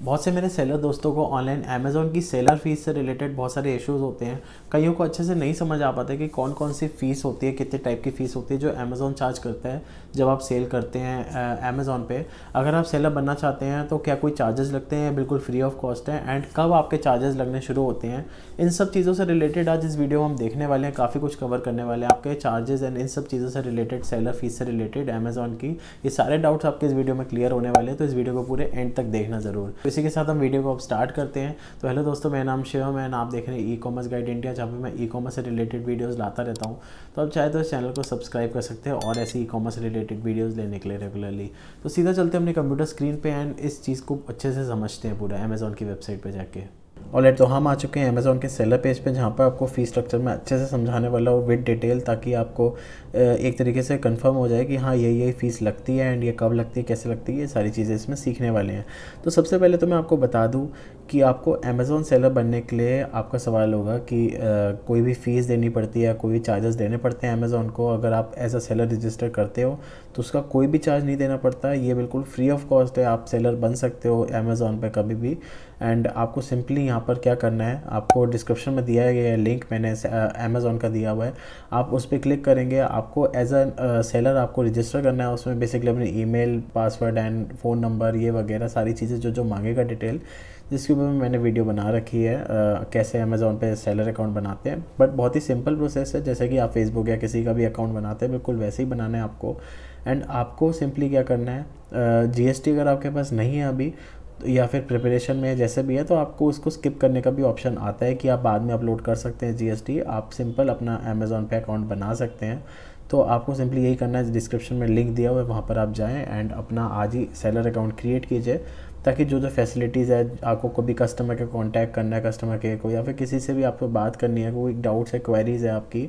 बहुत से मेरे सेलर दोस्तों को ऑनलाइन अमेजोन की सेलर फीस से रिलेटेड बहुत सारे इश्यूज होते हैं कईयों को अच्छे से नहीं समझ आ पाता कि कौन कौन सी फ़ीस होती है कितने टाइप की फ़ीस होती है जो अमेजोन चार्ज करता है जब आप सेल करते हैं अमेजोन पे अगर आप सेलर बनना चाहते हैं तो क्या कोई चार्जेस लगते हैं बिल्कुल फ्री ऑफ कॉस्ट है एंड कब आपके चार्जेस लगने शुरू होते हैं इन सब चीज़ों से रिलेटेड आज इस वीडियो में हम देखने वाले हैं काफ़ी कुछ कवर करने वाले हैं आपके चार्जेस एंड इन सब चीज़ों से रिलेटेड सेलर फीस से रिलेटेड अमेजोन की ये सारे डाउट्स आपके इस वीडियो में क्लियर होने वाले हैं तो इस वीडियो को पूरे एंड तक देखना ज़रूर तो इसी के साथ हम वीडियो को अब स्टार्ट करते हैं तो हेलो दोस्तों मेरा नाम शिवम है आप देख रहे हैं ई कॉमर्स गाइड इंडिया जहाँ पे मैं ई कॉमर्स से रिलेटेड वीडियोस लाता रहता हूँ तो आप चाहे तो इस चैनल को सब्सक्राइब कर सकते हैं और ऐसे ई कॉमर्स रिलेटेड वीडियोज़ लेने के लिए रेगुलरली तो सीधा चलते हैं अपने कंप्यूटर स्क्रीन पर एंड इस चीज़ को अच्छे से समझते हैं पूरा अमेजोन की वेबसाइट पर जाके और तो हम आ चुके हैं अमेज़ोन के सेलर पेज पे जहाँ पर आपको फ़ी स्ट्रक्चर में अच्छे से समझाने वाला हो विद डिटेल ताकि आपको एक तरीके से कंफर्म हो जाए कि हाँ यही यही फ़ीस लगती है एंड ये कब लगती है कैसे लगती है ये सारी चीज़ें इसमें सीखने वाले हैं तो सबसे पहले तो मैं आपको बता दूँ कि आपको अमेज़ोन सेलर बनने के लिए आपका सवाल होगा कि आ, कोई भी फ़ीस देनी पड़ती है कोई भी चार्जेस देने पड़ते हैं अमेज़ोन को अगर आप एज अ सेलर रजिस्टर करते हो तो उसका कोई भी चार्ज नहीं देना पड़ता ये बिल्कुल फ्री ऑफ कॉस्ट है आप सेलर बन सकते हो अमेज़ोन पर कभी भी एंड आपको सिंपली यहाँ पर क्या करना है आपको डिस्क्रिप्शन में दिया गया है लिंक मैंने अमेज़ोन का दिया हुआ है आप उस पर क्लिक करेंगे आपको एज अ सेलर आपको रजिस्टर करना है उसमें बेसिकली अपनी ई पासवर्ड एंड फ़ोन नंबर ये वगैरह सारी चीज़ें जो जो मांगेगा डिटेल जिसके ऊपर मैंने वीडियो बना रखी है आ, कैसे अमेज़ोन पे सेलर अकाउंट बनाते हैं बट बहुत ही सिंपल प्रोसेस है जैसे कि आप फेसबुक या किसी का भी अकाउंट बनाते हैं बिल्कुल वैसे ही बनाना है आपको एंड आपको सिंपली क्या करना है जीएसटी अगर आपके पास नहीं है अभी या फिर प्रिपरेशन में जैसे भी है तो आपको उसको स्किप करने का भी ऑप्शन आता है कि आप बाद में अपलोड कर सकते हैं जी आप सिंपल अपना अमेज़ोन पे अकाउंट बना सकते हैं तो आपको सिंपली यही करना है डिस्क्रिप्शन में लिंक दिया हुआ है वहाँ पर आप जाएँ एंड अपना आज ही सेलर अकाउंट क्रिएट कीजिए ताकि जो जो फैसिलिटीज़ है आपको कभी कस्टमर के कांटेक्ट करना है कस्टमर केयर को या फिर किसी से भी आपको बात करनी है कोई डाउट्स है क्वेरीज़ है आपकी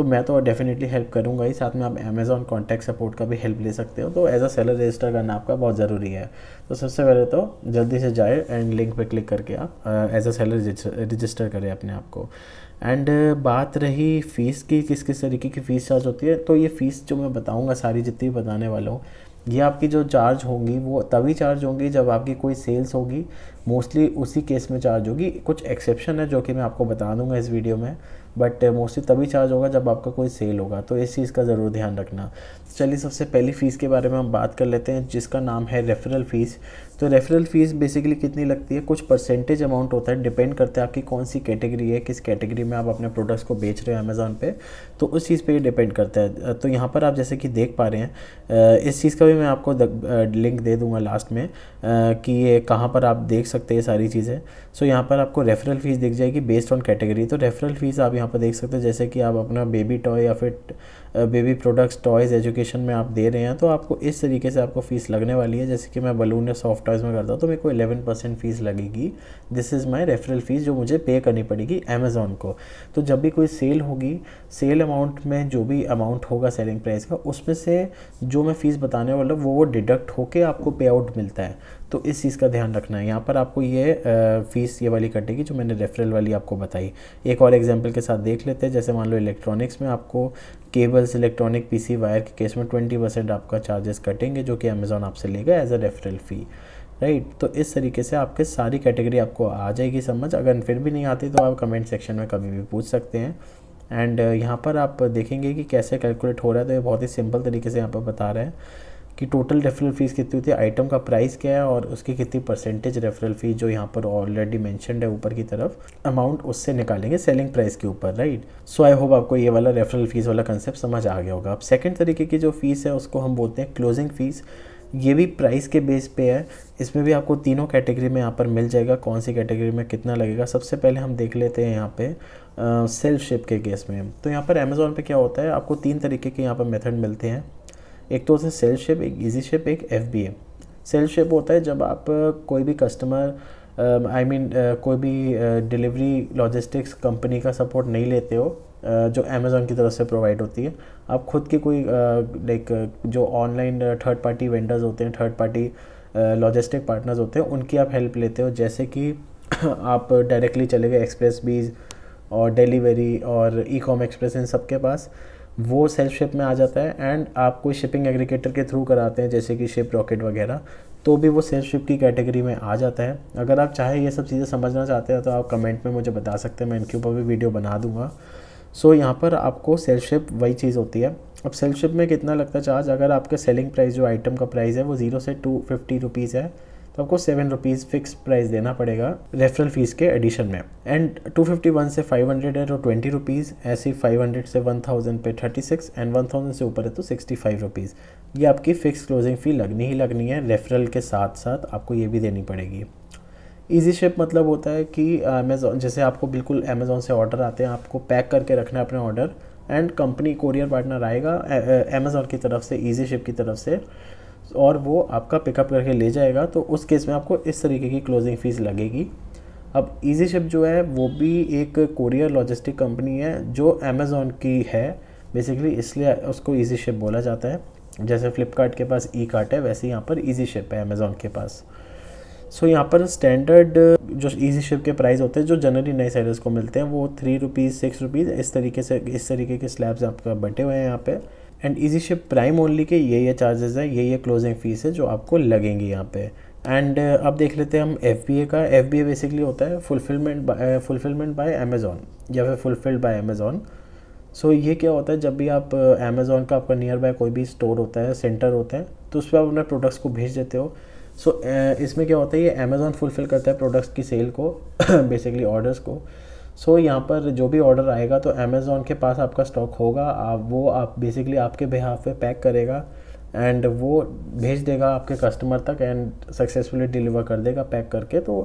तो मैं तो डेफिनेटली हेल्प करूँगा ही साथ में आप अमेजोन कॉन्टैक्ट सपोर्ट का भी हेल्प ले सकते हो तो एज अ सेलर रजिस्टर करना आपका बहुत ज़रूरी है तो सबसे पहले तो जल्दी से जाए एंड लिंक पर क्लिक करके आप एज अ सेलर रजिस्टर करें अपने आप को एंड uh, बात रही फ़ीस की किस किस तरीके की फ़ीस चार्ज होती है तो ये फ़ीस जो मैं बताऊँगा सारी जितनी भी बताने वाला हूँ ये आपकी जो चार्ज होंगी वो तभी चार्ज होंगी जब आपकी कोई सेल्स होगी मोस्टली उसी केस में चार्ज होगी कुछ एक्सेप्शन है जो कि मैं आपको बता दूंगा इस वीडियो में बट मोस्टली uh, तभी चार्ज होगा जब आपका कोई सेल होगा तो इस चीज़ का ज़रूर ध्यान रखना चलिए सबसे पहली फ़ीस के बारे में हम बात कर लेते हैं जिसका नाम है रेफरल फ़ीस तो रेफरल फ़ीस बेसिकली कितनी लगती है कुछ परसेंटेज अमाउंट होता है डिपेंड करता है आपकी कौन सी कैटेगरी है किस कैटेगरी में आप अपने प्रोडक्ट्स को बेच रहे हैं अमेज़ॉन पे तो उस चीज़ पे ये डिपेंड करता है तो यहाँ पर आप जैसे कि देख पा रहे हैं इस चीज़ का भी मैं आपको लिंक दे दूँगा लास्ट में कि ये कहाँ पर आप देख सकते हैं सारी चीज़ें सो यहाँ पर आपको रेफरल फ़ीस दिख जाएगी बेस्ड ऑन कैटेगरी तो रेफरल फ़ीस आप यहाँ पर देख सकते हो जैसे कि आप अपना बेबी टॉय या फिर baby products toys education education में आप दे रहे हैं तो आपको इस तरीके से आपको फ़ीस लगने वाली है जैसे कि मैं बलून या सॉफ्ट टॉयज़ में करता हूँ तो मेरे को एलेवन परसेंट फ़ीस लगेगी this is my referral fees जो मुझे पे करनी पड़ेगी अमेज़ोन को तो जब भी कोई सेल होगी सेल अमाउंट में जो भी अमाउंट होगा सेलिंग प्राइस का उसमें से जो मैं फ़ीस बताने वाला वो वो डिडक्ट होकर आपको पे आउट मिलता है तो इस चीज़ का ध्यान रखना है यहाँ पर आपको ये फ़ीस ये वाली कटेगी जो मैंने रेफरल वाली आपको बताई एक और एग्जाम्पल के साथ देख लेते हैं जैसे मान लो इलेक्ट्रॉनिक्स में आपको केबल्स इलेक्ट्रॉनिक पीसी वायर के केस में ट्वेंटी परसेंट आपका चार्जेस कटेंगे जो कि अमेज़ॉन आपसे लेगा as a referral fee right तो इस तरीके से आपके सारी कैटेगरी आपको आ जाएगी समझ अगर फिर भी नहीं आती तो आप कमेंट सेक्शन में कभी भी पूछ सकते हैं एंड यहाँ पर आप देखेंगे कि कैसे कैलकुलेट हो रहा है तो ये बहुत ही सिंपल तरीके से यहाँ पर बता रहे हैं कि टोटल रेफरल फ़ीस कितनी होती है आइटम का प्राइस क्या है और उसकी कितनी परसेंटेज रेफरल फ़ीस जो यहाँ पर ऑलरेडी मैंशनड है ऊपर की तरफ अमाउंट उससे निकालेंगे सेलिंग प्राइस के ऊपर राइट सो आई होप आपको ये वाला रेफरल फ़ीस वाला कंसेप्ट समझ आ गया होगा अब सेकेंड तरीके की जो फ़ीस है उसको हम बोलते हैं क्लोजिंग फ़ीस ये भी प्राइस के बेस पे है इसमें भी आपको तीनों कैटेगरी में यहाँ पर मिल जाएगा कौन सी कैटेगरी में कितना लगेगा सबसे पहले हम देख लेते हैं यहाँ पे सेल्फ शिप के केस में तो यहाँ पर अमेज़ोन पे क्या होता है आपको तीन तरीके के यहाँ पर मेथड मिलते हैं एक तो होता है सेल शेप एक ईजी शेप एक एफ बी सेल शेप होता है जब आप कोई भी कस्टमर आई मीन कोई भी डिलीवरी लॉजिस्टिक्स कंपनी का सपोर्ट नहीं लेते हो जो अमेज़ोन की तरफ से प्रोवाइड होती है आप खुद की कोई लाइक जो ऑनलाइन थर्ड पार्टी वेंडर्स होते हैं थर्ड पार्टी लॉजिस्टिक पार्टनर्स होते हैं उनकी आप हेल्प लेते हो जैसे कि आप डायरेक्टली चले गए एक्सप्रेस बीज और डिलीवरी और ई कॉम एक्सप्रेस इन सबके पास वो सेल्फ शिप में आ जाता है एंड आप कोई शिपिंग एग्रीगेटर के थ्रू कराते हैं जैसे कि शिप रॉकेट वगैरह तो भी वो सेल्फ शिप की कैटेगरी में आ जाता है अगर आप चाहे ये सब चीज़ें समझना चाहते हैं तो आप कमेंट में मुझे बता सकते हैं मैं इनके ऊपर भी वीडियो बना दूंगा सो so, यहाँ पर आपको सेल्फ शिप वही चीज़ होती है अब सेल्फ शिप में कितना लगता है चार्ज अगर आपके सेलिंग प्राइस जो आइटम का प्राइस है वो ज़ीरो से टू फिफ्टी रुपीज़ है तो आपको सेवन रुपीज़ फिक्स प्राइस देना पड़ेगा रेफरल फीस के एडिशन में एंड टू फिफ्टी वन से फाइव हंड्रेड है तो ट्वेंटी रुपीज़ ऐसे ही फाइव हंड्रेड से वन थाउजेंड पे thirty six and one thousand से ऊपर है तो सिक्सटी फाइव रुपीज़ ये आपकी फ़िक्स क्लोजिंग फ़ी लगनी ही लगनी है रेफरल के साथ साथ आपको ये भी देनी पड़ेगी ईजी शिप मतलब होता है कि अमेज़ोन जैसे आपको बिल्कुल अमेज़ोन से ऑर्डर आते हैं आपको पैक करके रखना है अपने order and company courier partner आएगा अमेज़ोन की तरफ से ईजी शिप की तरफ से और वो आपका पिकअप करके ले जाएगा तो उस केस में आपको इस तरीके की क्लोजिंग फ़ीस लगेगी अब ईजी शिप जो है वो भी एक कोरियर लॉजिस्टिक कंपनी है जो अमेज़ोन की है बेसिकली इसलिए उसको ईजी शिप बोला जाता है जैसे फ्लिपकार्ट के पास ई कार्ट है वैसे यहाँ पर ईजी शिप है अमेज़ोन के पास सो so, यहाँ पर स्टैंडर्ड जो ईजी शिप के प्राइस होते हैं जो जनरली नए सैलर्स को मिलते हैं वो थ्री रुपीज़ सिक्स रुपीज़ इस तरीके से इस तरीके के स्लैब्स आपका बटे हुए हैं यहाँ पर and easy ship prime only के ये ये चार्जेस हैं ये ये क्लोजिंग फ़ीस है जो आपको लगेंगी यहाँ पे एंड uh, अब देख लेते हैं हम एफ का एफ बेसिकली होता है फुलफिलमेंट फुलफिलमेंट बाय अमेज़ॉन या फिर फुलफिल्ड बाय अमेज़ॉन सो ये क्या होता है जब भी आप अमेज़ोन uh, का आपका नियर बाय कोई भी स्टोर होता है सेंटर होता है तो उस पर आप अपने प्रोडक्ट्स को भेज देते हो सो so, uh, इसमें क्या होता है ये अमेज़ॉन फुलफ़िल करता है प्रोडक्ट्स की सेल को बेसिकली ऑर्डर्स को सो so, यहाँ पर जो भी ऑर्डर आएगा तो अमेज़ोन के पास आपका स्टॉक होगा आप वो आप बेसिकली आपके बिहाफ पे पैक करेगा एंड वो भेज देगा आपके कस्टमर तक एंड सक्सेसफुली डिलीवर कर देगा पैक करके तो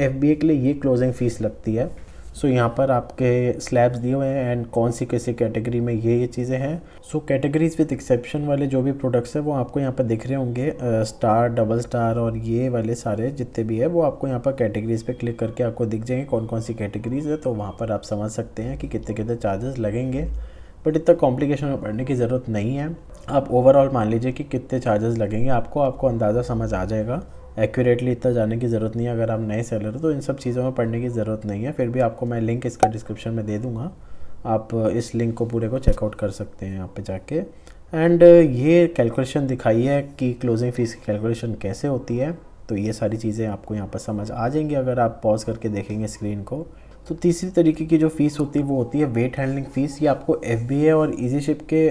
एफ के लिए ये क्लोजिंग फ़ीस लगती है सो so, यहाँ पर आपके स्लैब्स दिए हुए हैं एंड कौन सी कैसी कैटेगरी में ये ये चीज़ें हैं सो कैटेगरीज विद एक्सेप्शन वाले जो भी प्रोडक्ट्स हैं वो आपको यहाँ पर दिख रहे होंगे स्टार डबल स्टार और ये वाले सारे जितने भी है वो आपको यहाँ पर कैटेगरीज पे क्लिक करके आपको दिख जाएंगे कौन कौन सी कैटेगरीज है तो वहाँ पर आप समझ सकते हैं कि कितने कितने चार्जेस लगेंगे बट इतना कॉम्प्लिकेशन में पड़ने की ज़रूरत नहीं है आप ओवरऑल मान लीजिए कि कितने चार्जेस लगेंगे आपको आपको अंदाज़ा समझ आ जाएगा एक्यूरेटली इतना जाने की ज़रूरत नहीं है अगर आप नए सेलर हो तो इन सब चीज़ों में पढ़ने की ज़रूरत नहीं है फिर भी आपको मैं लिंक इसका डिस्क्रिप्शन में दे दूँगा आप इस लिंक को पूरे को चेकआउट कर सकते हैं यहाँ पे जाके एंड ये कैलकुलेशन दिखाई है कि क्लोजिंग फ़ीस की कैलकुलेशन कैसे होती है तो ये सारी चीज़ें आपको यहाँ पर समझ आ जाएंगी अगर आप पॉज करके देखेंगे स्क्रीन को तो तीसरी तरीके की जो फ़ीस होती है वो होती है वेट हैंडलिंग फ़ीस ये आपको एफ और ईजी शिप के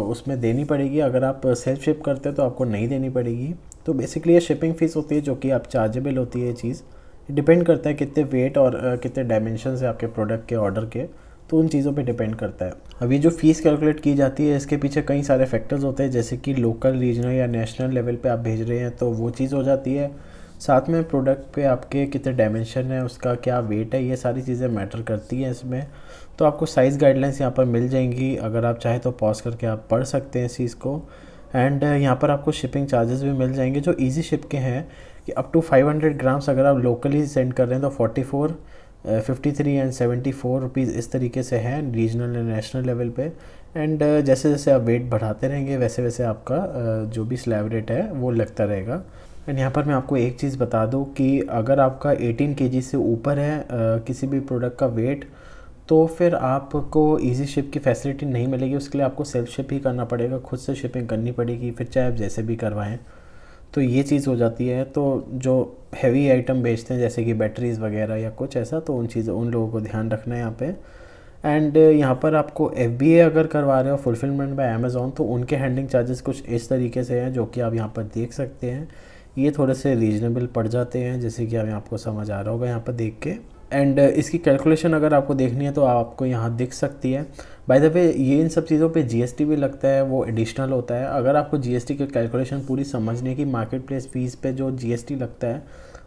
उसमें देनी पड़ेगी अगर आप सेल्फ शिप करते हैं तो आपको नहीं देनी पड़ेगी तो बेसिकली ये शिपिंग फ़ीस होती है जो कि आप चार्जेबल होती है ये चीज़ डिपेंड करता है कितने वेट और कितने डायमेंशन है आपके प्रोडक्ट के ऑर्डर के तो उन चीज़ों पे डिपेंड करता है अब ये जो फ़ीस कैलकुलेट की जाती है इसके पीछे कई सारे फैक्टर्स होते हैं जैसे कि लोकल रीजनल या नेशनल लेवल पे आप भेज रहे हैं तो वो चीज़ हो जाती है साथ में प्रोडक्ट पे आपके कितने डायमेंशन है उसका क्या वेट है ये सारी चीज़ें मैटर करती हैं इसमें तो आपको साइज़ गाइडलाइंस यहाँ पर मिल जाएंगी अगर आप चाहें तो पॉज करके आप पढ़ सकते हैं इस चीज़ को एंड uh, यहाँ पर आपको शिपिंग चार्जेस भी मिल जाएंगे जो इजी शिप के हैं कि अप टू 500 ग्राम्स अगर आप लोकली सेंड कर रहे हैं तो 44 53 एंड फ़ोर रुपीज़ इस तरीके से हैं रीजनल एंड नेशनल लेवल पे एंड uh, जैसे जैसे आप वेट बढ़ाते रहेंगे वैसे वैसे आपका uh, जो भी स्लैब रेट है वो लगता रहेगा एंड यहाँ पर मैं आपको एक चीज़ बता दूँ कि अगर आपका 18 के से ऊपर है किसी भी प्रोडक्ट का वेट तो फिर आपको इजी शिप की फैसिलिटी नहीं मिलेगी उसके लिए आपको सेल्फ शिप ही करना पड़ेगा खुद से शिपिंग करनी पड़ेगी फिर चाहे आप जैसे भी करवाएं तो ये चीज़ हो जाती है तो जो हैवी आइटम बेचते हैं जैसे कि बैटरीज़ वगैरह या कुछ ऐसा तो उन चीज़ों उन लोगों को ध्यान रखना है यहाँ पर एंड यहाँ पर आपको एफ अगर करवा रहे हो फुलफिलमेंट बाय अमेज़ोन तो उनके हैंडलिंग चार्जेस कुछ इस तरीके से हैं जो कि आप यहाँ पर देख सकते हैं ये थोड़े से रीजनेबल पड़ जाते हैं जैसे कि अब आपको समझ आ रहा होगा यहाँ पर देख के एंड uh, इसकी कैलकुलेशन अगर आपको देखनी है तो आपको यहाँ दिख सकती है बाय द वे ये इन सब चीज़ों पे जीएसटी भी लगता है वो एडिशनल होता है अगर आपको जीएसटी के कैलकुलेशन पूरी समझने की मार्केट प्लेस फीस पे जो जीएसटी लगता है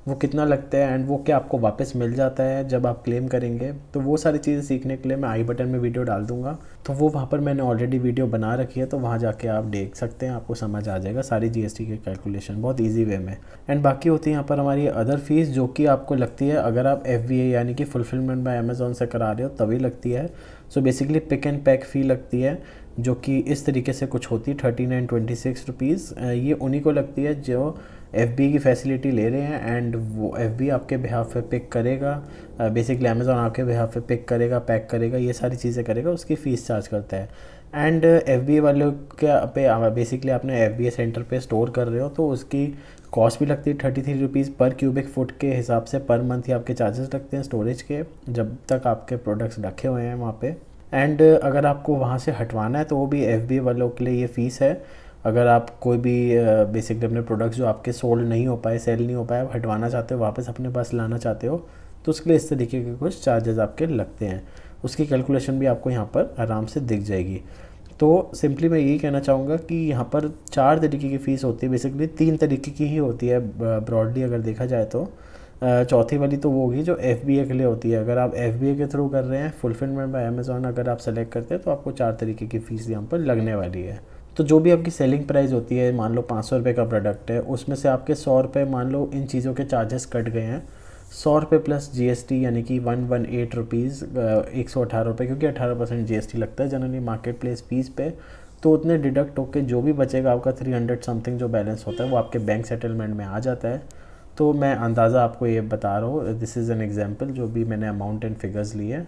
वो कितना लगता है एंड वो क्या आपको वापस मिल जाता है जब आप क्लेम करेंगे तो वो सारी चीज़ें सीखने के लिए मैं आई बटन में वीडियो डाल दूंगा तो वो वहाँ पर मैंने ऑलरेडी वीडियो बना रखी है तो वहाँ जाके आप देख सकते हैं आपको समझ आ जाएगा सारी जीएसटी के कैलकुलेशन बहुत ईजी वे में एंड बाकी होती है यहाँ पर हमारी अदर फीस जो कि आपको लगती है अगर आप एफ यानी कि फुलफिलमेंट बाय अमेज़ोन से करा रहे हो तभी लगती है so basically pick and pack fee लगती है जो कि इस तरीके से कुछ होती है thirty nine twenty six rupees ये उन्हीं को लगती है जो एफ बी की फैसिलिटी ले रहे हैं एंड वो एफ बी आपके बिहाफ पे पिक करेगा बेसिकली अमेज़ॉन आपके बिहाफ पे पिक करेगा पैक करेगा ये सारी चीज़ें करेगा उसकी फ़ीस चार्ज करता है एंड एफ बी वालों के पे बेसिकली आपने एफ बी ए सेंटर पर स्टोर कर रहे हो तो उसकी कॉस्ट भी लगती है thirty three rupees per cubic foot के हिसाब से पर मंथ ही आपके चार्जेस लगते हैं स्टोरेज के जब तक आपके प्रोडक्ट्स रखे हुए हैं वहाँ पर एंड uh, अगर आपको वहाँ से हटवाना है तो वो भी एफ वालों के लिए ये फ़ीस है अगर आप कोई भी बेसिकली uh, अपने प्रोडक्ट्स जो आपके सोल्ड नहीं हो पाए सेल नहीं हो पाए आप हटवाना चाहते हो वापस अपने पास लाना चाहते हो तो उसके लिए इस तरीके के कुछ चार्जेस आपके लगते हैं उसकी कैलकुलेशन भी आपको यहाँ पर आराम से दिख जाएगी तो सिंपली मैं यही कहना चाहूँगा कि यहाँ पर चार तरीके की फ़ीस होती है बेसिकली तीन तरीके की ही होती है ब्रॉडली uh, अगर देखा जाए तो चौथी वाली तो वो होगी जो एफ के लिए होती है अगर आप एफ के थ्रू कर रहे हैं फुलफिलमेंट बाई अमेज़ॉन अगर आप सेलेक्ट करते हैं तो आपको चार तरीके की फ़ीस यहाँ पर लगने वाली है तो जो भी आपकी सेलिंग प्राइस होती है मान लो पाँच सौ रुपये का प्रोडक्ट है उसमें से आपके सौ रुपये मान लो इन चीज़ों के चार्जेस कट गए हैं सौ रुपये प्लस टी यानी कि वन वन एट रुपीज़ एक सौ अठारह रुपये क्योंकि अठारह परसेंट जी लगता है जनरली मार्केट प्लेस फीस पे तो उतने डिडक्ट होकर जो भी बचेगा आपका थ्री हंड्रेड समथिंग जो बैलेंस होता है वो आपके बैंक सेटलमेंट में आ जाता है तो मैं अंदाज़ा आपको ये बता रहा हूँ दिस इज़ एन एग्ज़ाम्पल जो भी मैंने अमाउंट एंड फिगर्स लिए हैं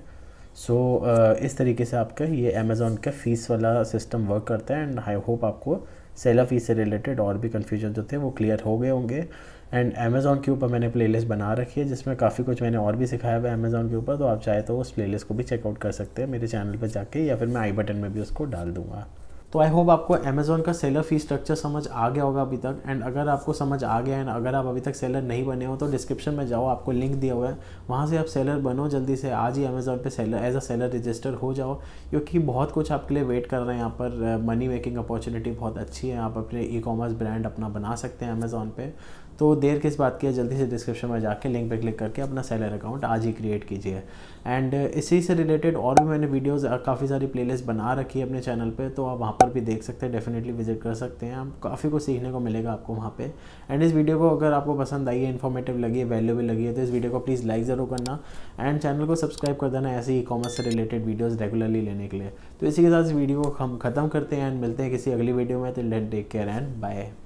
सो uh, इस तरीके से आपका ये अमेज़ोन का फ़ीस वाला सिस्टम वर्क करता है एंड आई होप आपको सेला फीस से रिलेटेड और भी कन्फ्यूजन जो थे वो क्लियर हो गए होंगे एंड अमेज़ोन के ऊपर मैंने प्लेलिस्ट बना रखी है जिसमें काफ़ी कुछ मैंने और भी सिखाया हुआ है अमेज़ोन के ऊपर तो आप चाहे तो उस प्ले को भी चेकआउट कर सकते हैं मेरे चैनल पर जाके या फिर मैं आई बटन में भी उसको डाल दूँगा तो आई होप आपको अमेजोन का सेलर फी स्ट्रक्चर समझ आ गया होगा अभी तक एंड अगर आपको समझ आ गया ना अगर आप अभी तक सेलर नहीं बने हो तो डिस्क्रिप्शन में जाओ आपको लिंक दिया हुआ है वहाँ से आप सेलर बनो जल्दी से आज ही अमेजोन पे seller as a seller register हो जाओ क्योंकि बहुत कुछ आपके लिए वेट कर रहे हैं यहाँ पर मनी मेकिंग अपॉर्चुनिटी बहुत अच्छी है आप अपने ई कॉमर्स ब्रांड अपना बना सकते हैं अमेजोन पर तो देर किस बात की है जल्दी से डिस्क्रिप्शन में जाके लिंक पे क्लिक करके अपना सैलर अकाउंट आज ही क्रिएट कीजिए एंड uh, इसी से रिलेटेड और भी मैंने वीडियोस uh, काफ़ी सारी प्लेलिस्ट बना रखी है अपने चैनल पे तो आप वहाँ पर भी देख सकते हैं डेफिनेटली विजिट कर सकते हैं आप काफ़ी कुछ सीखने को मिलेगा आपको वहाँ पे एंड इस वीडियो को अगर आपको पसंद आई है इन्फॉर्मेटिव लगी है वैल्यूबल लगी है तो इस वीडियो को प्लीज़ लाइक ज़रूर करना एंड चैनल को सब्सक्राइब कर देना ऐसे ई कॉमर्स से रिलेटेड वीडियोज़ रेगुलरली लेने के लिए तो इसी के साथ इस वीडियो को हम खत्म करते हैं एंड मिलते हैं किसी अगली वीडियो में तो let take care and bye